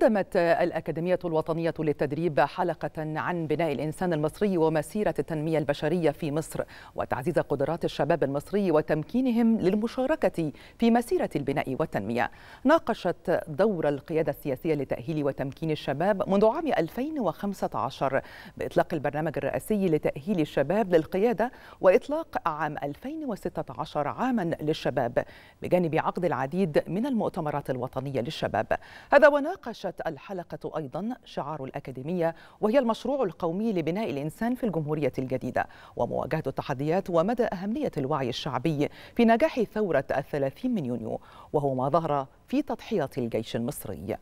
قدمت الأكاديمية الوطنية للتدريب حلقة عن بناء الإنسان المصري ومسيرة التنمية البشرية في مصر وتعزيز قدرات الشباب المصري وتمكينهم للمشاركة في مسيرة البناء والتنمية ناقشت دور القيادة السياسية لتأهيل وتمكين الشباب منذ عام 2015 بإطلاق البرنامج الرئاسي لتأهيل الشباب للقيادة وإطلاق عام 2016 عاما للشباب بجانب عقد العديد من المؤتمرات الوطنية للشباب هذا وناقش ناقشت الحلقة أيضا شعار الأكاديمية وهي المشروع القومي لبناء الإنسان في الجمهورية الجديدة ومواجهة التحديات ومدى أهمية الوعي الشعبي في نجاح ثورة الثلاثين من يونيو وهو ما ظهر في تضحية الجيش المصري